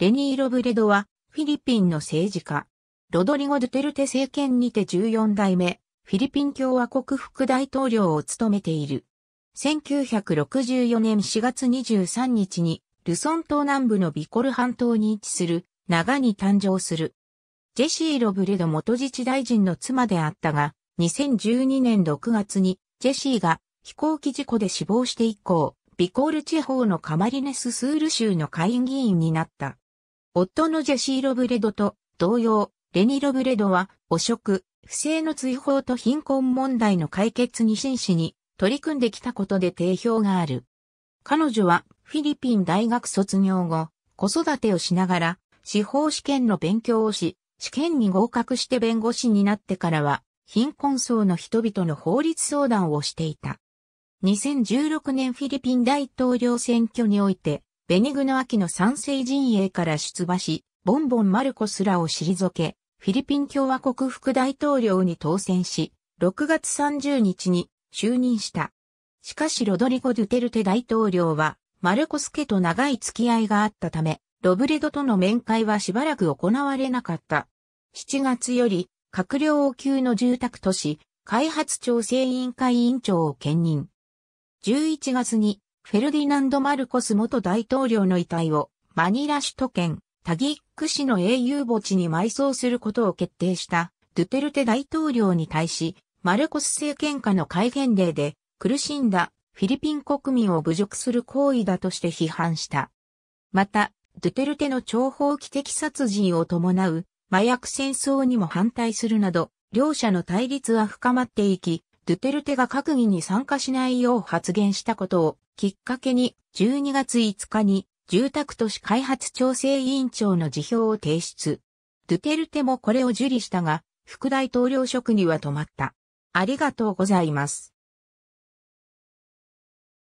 レニー・ロブレドは、フィリピンの政治家。ロドリゴ・ドゥテルテ政権にて14代目、フィリピン共和国副大統領を務めている。1964年4月23日に、ルソン島南部のビコル半島に位置する、長に誕生する。ジェシー・ロブレド元自治大臣の妻であったが、2012年6月に、ジェシーが飛行機事故で死亡して以降、ビコール地方のカマリネス・スール州の下院議員になった。夫のジェシー・ロブレドと同様、レニ・ロブレドは汚職、不正の追放と貧困問題の解決に真摯に取り組んできたことで定評がある。彼女はフィリピン大学卒業後、子育てをしながら司法試験の勉強をし、試験に合格して弁護士になってからは、貧困層の人々の法律相談をしていた。2016年フィリピン大統領選挙において、ベニグノ・アキの賛成陣営から出馬し、ボンボン・マルコスらを退け、フィリピン共和国副大統領に当選し、6月30日に就任した。しかしロドリゴ・ドゥテルテ大統領は、マルコス家と長い付き合いがあったため、ロブレドとの面会はしばらく行われなかった。7月より、閣僚級の住宅都市、開発調整委員会委員長を兼任。11月にフェルディナンド・マルコス元大統領の遺体をマニラ首都圏タギック市の英雄墓地に埋葬することを決定したドゥテルテ大統領に対し、マルコス政権下の戒厳令で苦しんだフィリピン国民を侮辱する行為だとして批判した。また、ドゥテルテの諜報機的殺人を伴う麻薬戦争にも反対するなど、両者の対立は深まっていき、ドゥテルテが閣議に参加しないよう発言したことをきっかけに12月5日に住宅都市開発調整委員長の辞表を提出。ドゥテルテもこれを受理したが、副大統領職には止まった。ありがとうございます。